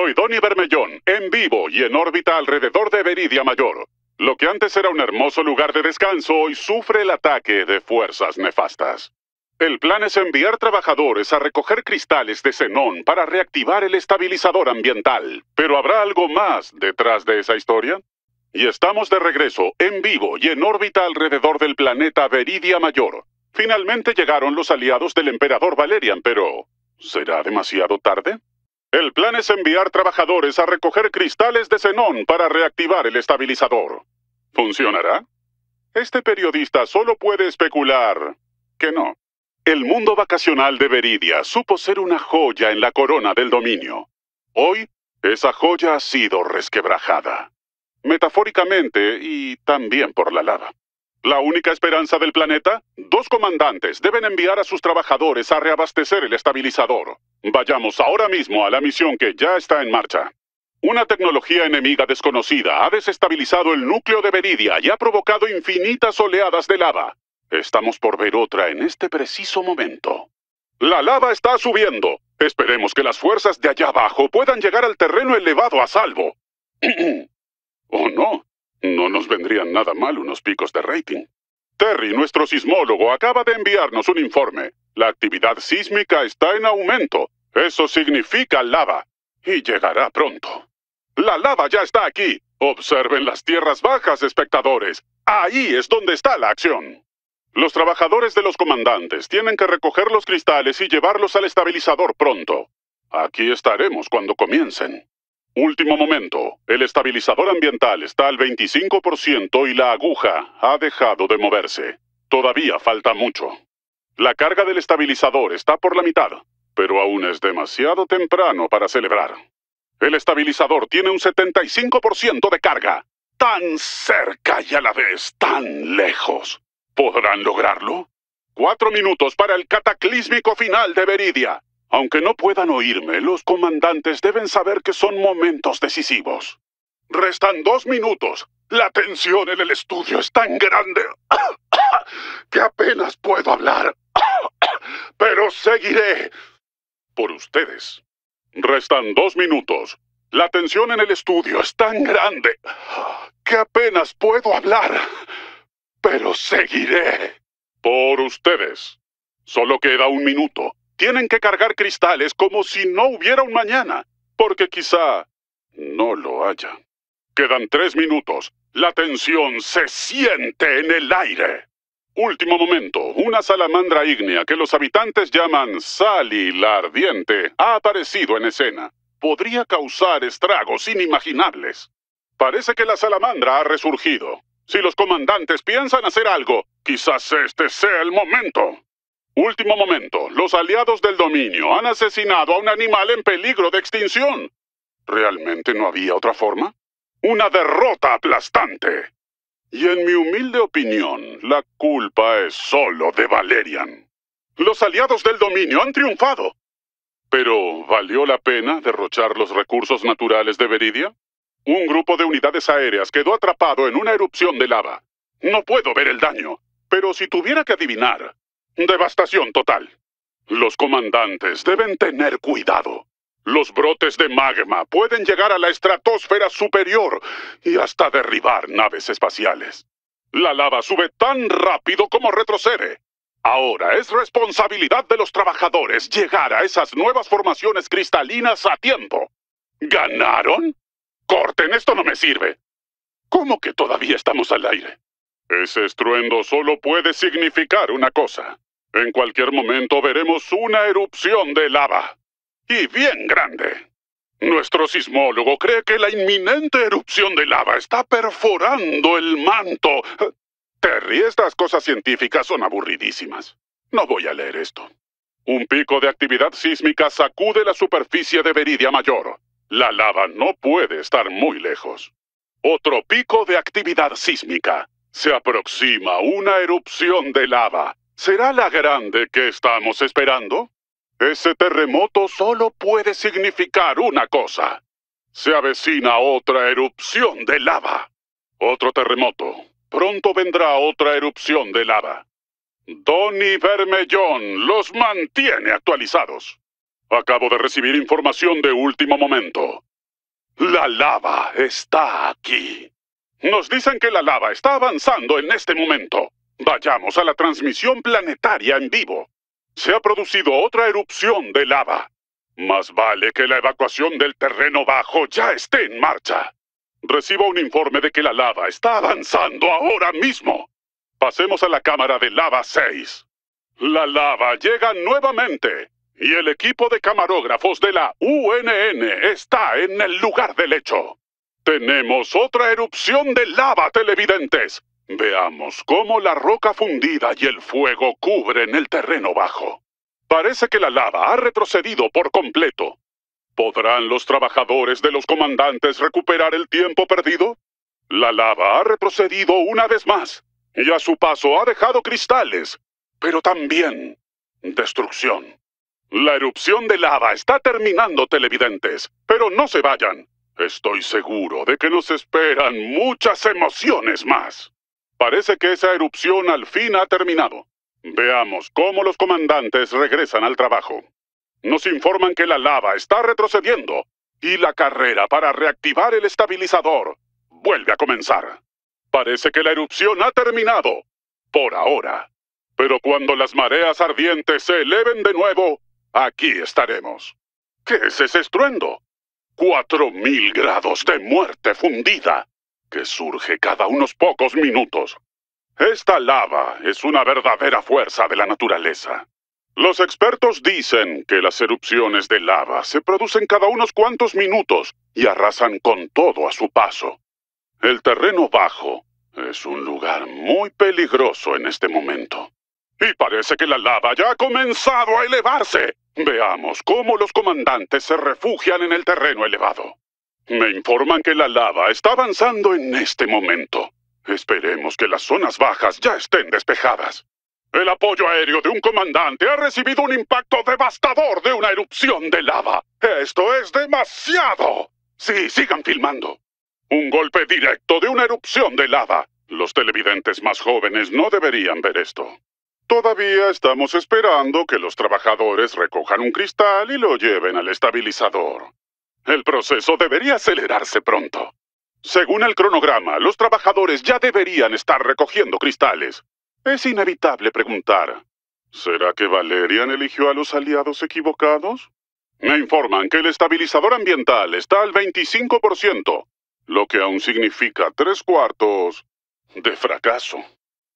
Soy Donny Bermellón, en vivo y en órbita alrededor de Veridia Mayor. Lo que antes era un hermoso lugar de descanso hoy sufre el ataque de fuerzas nefastas. El plan es enviar trabajadores a recoger cristales de xenón para reactivar el estabilizador ambiental. Pero habrá algo más detrás de esa historia. Y estamos de regreso, en vivo y en órbita alrededor del planeta Veridia Mayor. Finalmente llegaron los aliados del emperador Valerian, pero ¿será demasiado tarde? El plan es enviar trabajadores a recoger cristales de xenón para reactivar el estabilizador. ¿Funcionará? Este periodista solo puede especular que no. El mundo vacacional de Veridia supo ser una joya en la corona del dominio. Hoy, esa joya ha sido resquebrajada. Metafóricamente y también por la lava. ¿La única esperanza del planeta? Dos comandantes deben enviar a sus trabajadores a reabastecer el estabilizador. Vayamos ahora mismo a la misión que ya está en marcha. Una tecnología enemiga desconocida ha desestabilizado el núcleo de Veridia y ha provocado infinitas oleadas de lava. Estamos por ver otra en este preciso momento. La lava está subiendo. Esperemos que las fuerzas de allá abajo puedan llegar al terreno elevado a salvo. oh, no? No nos vendrían nada mal unos picos de rating. Terry, nuestro sismólogo, acaba de enviarnos un informe. La actividad sísmica está en aumento. Eso significa lava. Y llegará pronto. La lava ya está aquí. Observen las tierras bajas, espectadores. Ahí es donde está la acción. Los trabajadores de los comandantes tienen que recoger los cristales y llevarlos al estabilizador pronto. Aquí estaremos cuando comiencen. Último momento. El estabilizador ambiental está al 25% y la aguja ha dejado de moverse. Todavía falta mucho. La carga del estabilizador está por la mitad, pero aún es demasiado temprano para celebrar. El estabilizador tiene un 75% de carga. Tan cerca y a la vez tan lejos. ¿Podrán lograrlo? Cuatro minutos para el cataclísmico final de Veridia. Aunque no puedan oírme, los comandantes deben saber que son momentos decisivos. Restan dos minutos. La tensión en el estudio es tan grande que apenas puedo hablar pero seguiré por ustedes. Restan dos minutos. La tensión en el estudio es tan grande que apenas puedo hablar, pero seguiré por ustedes. Solo queda un minuto. Tienen que cargar cristales como si no hubiera un mañana, porque quizá no lo haya. Quedan tres minutos. La tensión se siente en el aire. Último momento, una salamandra ígnea que los habitantes llaman Sally la Ardiente ha aparecido en escena. Podría causar estragos inimaginables. Parece que la salamandra ha resurgido. Si los comandantes piensan hacer algo, quizás este sea el momento. Último momento, los aliados del dominio han asesinado a un animal en peligro de extinción. ¿Realmente no había otra forma? Una derrota aplastante. Y en mi humilde opinión, la culpa es solo de Valerian. Los aliados del dominio han triunfado. Pero, ¿valió la pena derrochar los recursos naturales de Veridia? Un grupo de unidades aéreas quedó atrapado en una erupción de lava. No puedo ver el daño, pero si tuviera que adivinar, devastación total. Los comandantes deben tener cuidado. Los brotes de magma pueden llegar a la estratosfera superior y hasta derribar naves espaciales. La lava sube tan rápido como retrocede. Ahora es responsabilidad de los trabajadores llegar a esas nuevas formaciones cristalinas a tiempo. ¿Ganaron? Corten, esto no me sirve. ¿Cómo que todavía estamos al aire? Ese estruendo solo puede significar una cosa. En cualquier momento veremos una erupción de lava y bien grande. Nuestro sismólogo cree que la inminente erupción de lava está perforando el manto. Terry, estas cosas científicas son aburridísimas. No voy a leer esto. Un pico de actividad sísmica sacude la superficie de Veridia Mayor. La lava no puede estar muy lejos. Otro pico de actividad sísmica. Se aproxima una erupción de lava. ¿Será la grande que estamos esperando? Ese terremoto solo puede significar una cosa. Se avecina otra erupción de lava. Otro terremoto. Pronto vendrá otra erupción de lava. Donny Vermellón los mantiene actualizados. Acabo de recibir información de último momento. La lava está aquí. Nos dicen que la lava está avanzando en este momento. Vayamos a la transmisión planetaria en vivo. Se ha producido otra erupción de lava. Más vale que la evacuación del terreno bajo ya esté en marcha. Recibo un informe de que la lava está avanzando ahora mismo. Pasemos a la cámara de lava 6. La lava llega nuevamente y el equipo de camarógrafos de la UNN está en el lugar del hecho. Tenemos otra erupción de lava, televidentes. Veamos cómo la roca fundida y el fuego cubren el terreno bajo. Parece que la lava ha retrocedido por completo. ¿Podrán los trabajadores de los comandantes recuperar el tiempo perdido? La lava ha retrocedido una vez más y a su paso ha dejado cristales, pero también destrucción. La erupción de lava está terminando, televidentes, pero no se vayan. Estoy seguro de que nos esperan muchas emociones más. Parece que esa erupción al fin ha terminado. Veamos cómo los comandantes regresan al trabajo. Nos informan que la lava está retrocediendo y la carrera para reactivar el estabilizador vuelve a comenzar. Parece que la erupción ha terminado, por ahora. Pero cuando las mareas ardientes se eleven de nuevo, aquí estaremos. ¿Qué es ese estruendo? Cuatro mil grados de muerte fundida que surge cada unos pocos minutos. Esta lava es una verdadera fuerza de la naturaleza. Los expertos dicen que las erupciones de lava se producen cada unos cuantos minutos y arrasan con todo a su paso. El terreno bajo es un lugar muy peligroso en este momento. Y parece que la lava ya ha comenzado a elevarse. Veamos cómo los comandantes se refugian en el terreno elevado. Me informan que la lava está avanzando en este momento. Esperemos que las zonas bajas ya estén despejadas. El apoyo aéreo de un comandante ha recibido un impacto devastador de una erupción de lava. Esto es demasiado. Sí, sigan filmando. Un golpe directo de una erupción de lava. Los televidentes más jóvenes no deberían ver esto. Todavía estamos esperando que los trabajadores recojan un cristal y lo lleven al estabilizador. El proceso debería acelerarse pronto. Según el cronograma, los trabajadores ya deberían estar recogiendo cristales. Es inevitable preguntar, ¿será que Valerian eligió a los aliados equivocados? Me informan que el estabilizador ambiental está al 25%, lo que aún significa tres cuartos de fracaso.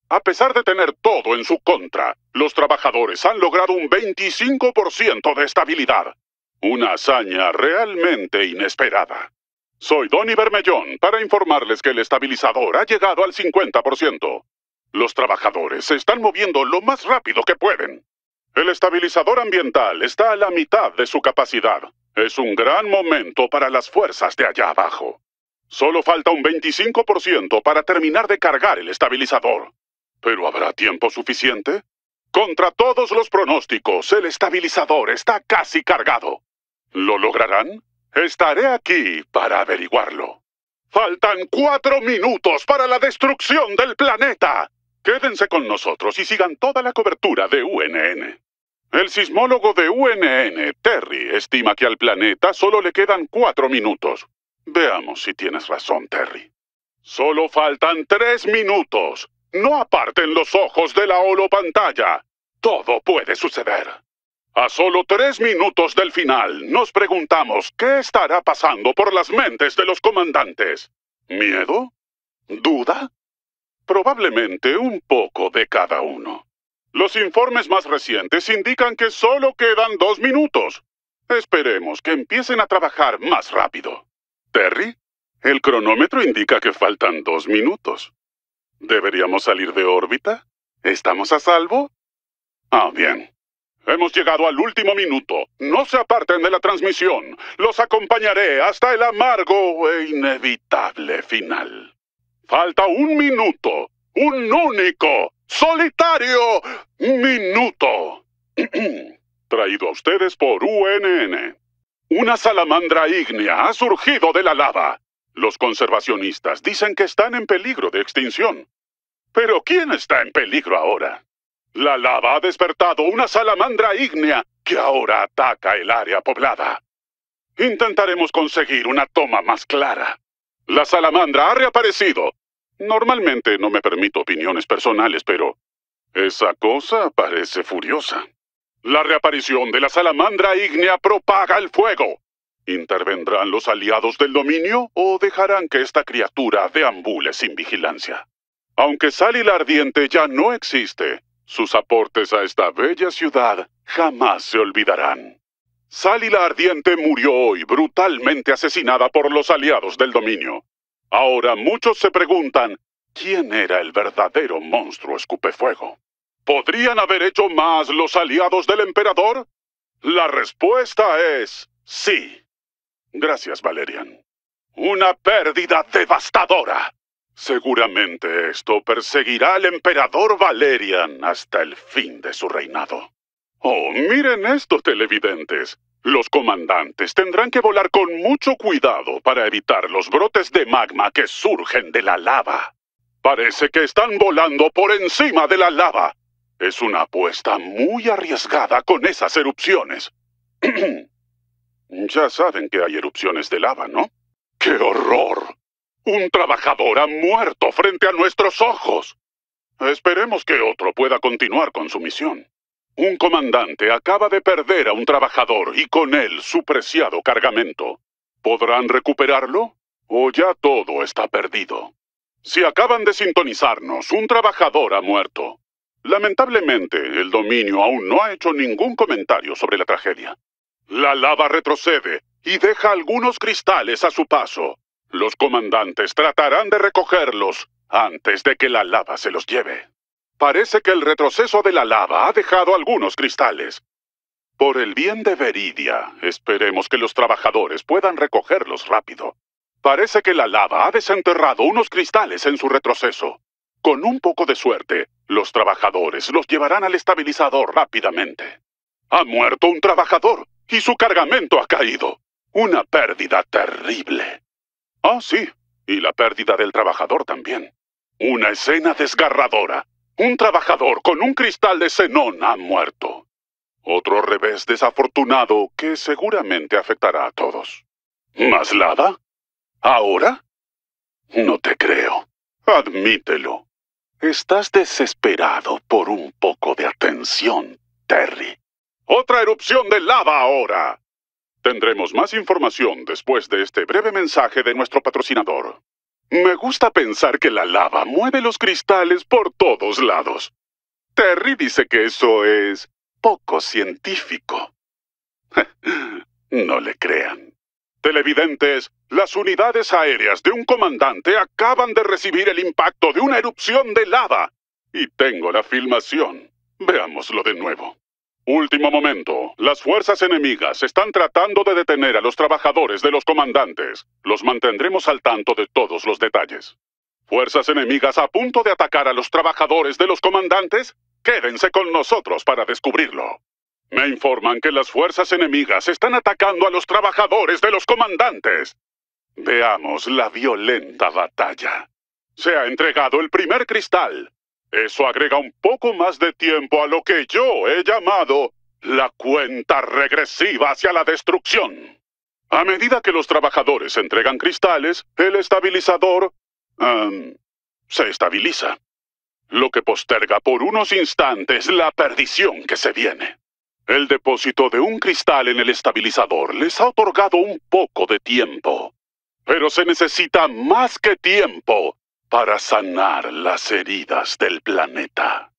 A pesar de tener todo en su contra, los trabajadores han logrado un 25% de estabilidad. Una hazaña realmente inesperada. Soy Donny Bermellón para informarles que el estabilizador ha llegado al 50%. Los trabajadores se están moviendo lo más rápido que pueden. El estabilizador ambiental está a la mitad de su capacidad. Es un gran momento para las fuerzas de allá abajo. Solo falta un 25% para terminar de cargar el estabilizador. ¿Pero habrá tiempo suficiente? Contra todos los pronósticos, el estabilizador está casi cargado. ¿Lo lograrán? Estaré aquí para averiguarlo. Faltan cuatro minutos para la destrucción del planeta. Quédense con nosotros y sigan toda la cobertura de UNN. El sismólogo de UNN, Terry, estima que al planeta solo le quedan cuatro minutos. Veamos si tienes razón, Terry. Solo faltan tres minutos. No aparten los ojos de la holopantalla. Todo puede suceder. A solo tres minutos del final, nos preguntamos qué estará pasando por las mentes de los comandantes. ¿Miedo? ¿Duda? Probablemente un poco de cada uno. Los informes más recientes indican que solo quedan dos minutos. Esperemos que empiecen a trabajar más rápido. Terry, el cronómetro indica que faltan dos minutos. ¿Deberíamos salir de órbita? ¿Estamos a salvo? Ah, bien. Hemos llegado al último minuto. No se aparten de la transmisión. Los acompañaré hasta el amargo e inevitable final. Falta un minuto. Un único, solitario minuto. Traído a ustedes por UNN. Una salamandra ígnea ha surgido de la lava. Los conservacionistas dicen que están en peligro de extinción. Pero ¿quién está en peligro ahora? La lava ha despertado una salamandra ígnea que ahora ataca el área poblada. Intentaremos conseguir una toma más clara. La salamandra ha reaparecido. Normalmente no me permito opiniones personales, pero esa cosa parece furiosa. La reaparición de la salamandra ígnea propaga el fuego. ¿Intervendrán los aliados del dominio o dejarán que esta criatura deambule sin vigilancia? Aunque Sally la Ardiente ya no existe, sus aportes a esta bella ciudad jamás se olvidarán. Sally la Ardiente murió hoy brutalmente asesinada por los aliados del dominio. Ahora muchos se preguntan quién era el verdadero monstruo escupefuego. ¿Podrían haber hecho más los aliados del emperador? La respuesta es sí. Gracias, Valerian. Una pérdida devastadora. Seguramente esto perseguirá al emperador Valerian hasta el fin de su reinado. Oh, miren esto, televidentes. Los comandantes tendrán que volar con mucho cuidado para evitar los brotes de magma que surgen de la lava. Parece que están volando por encima de la lava. Es una apuesta muy arriesgada con esas erupciones. ya saben que hay erupciones de lava, ¿no? ¡Qué horror! Un trabajador ha muerto frente a nuestros ojos. Esperemos que otro pueda continuar con su misión. Un comandante acaba de perder a un trabajador y con él su preciado cargamento. ¿Podrán recuperarlo? ¿O ya todo está perdido? Si acaban de sintonizarnos, un trabajador ha muerto. Lamentablemente, el dominio aún no ha hecho ningún comentario sobre la tragedia. La lava retrocede y deja algunos cristales a su paso. Los comandantes tratarán de recogerlos antes de que la lava se los lleve. Parece que el retroceso de la lava ha dejado algunos cristales. Por el bien de Veridia, esperemos que los trabajadores puedan recogerlos rápido. Parece que la lava ha desenterrado unos cristales en su retroceso. Con un poco de suerte, los trabajadores los llevarán al estabilizador rápidamente. Ha muerto un trabajador y su cargamento ha caído. Una pérdida terrible. Ah, sí, y la pérdida del trabajador también. Una escena desgarradora. Un trabajador con un cristal de xenón ha muerto. Otro revés desafortunado que seguramente afectará a todos. lava? ¿Ahora? No te creo. Admítelo. Estás desesperado por un poco de atención, Terry. Otra erupción de lava ahora. Tendremos más información después de este breve mensaje de nuestro patrocinador. Me gusta pensar que la lava mueve los cristales por todos lados. Terry dice que eso es poco científico. no le crean. Televidentes, las unidades aéreas de un comandante acaban de recibir el impacto de una erupción de lava. Y tengo la filmación. Veámoslo de nuevo. Último momento. Las fuerzas enemigas están tratando de detener a los trabajadores de los comandantes. Los mantendremos al tanto de todos los detalles. Fuerzas enemigas a punto de atacar a los trabajadores de los comandantes. Quédense con nosotros para descubrirlo. Me informan que las fuerzas enemigas están atacando a los trabajadores de los comandantes. Veamos la violenta batalla. Se ha entregado el primer cristal. Eso agrega un poco más de tiempo a lo que yo he llamado la cuenta regresiva hacia la destrucción. A medida que los trabajadores entregan cristales, el estabilizador em, se estabiliza, lo que posterga por unos instantes la perdición que se viene. El depósito de un cristal en el estabilizador les ha otorgado un poco de tiempo, pero se necesita más que tiempo para sanar las heridas del planeta.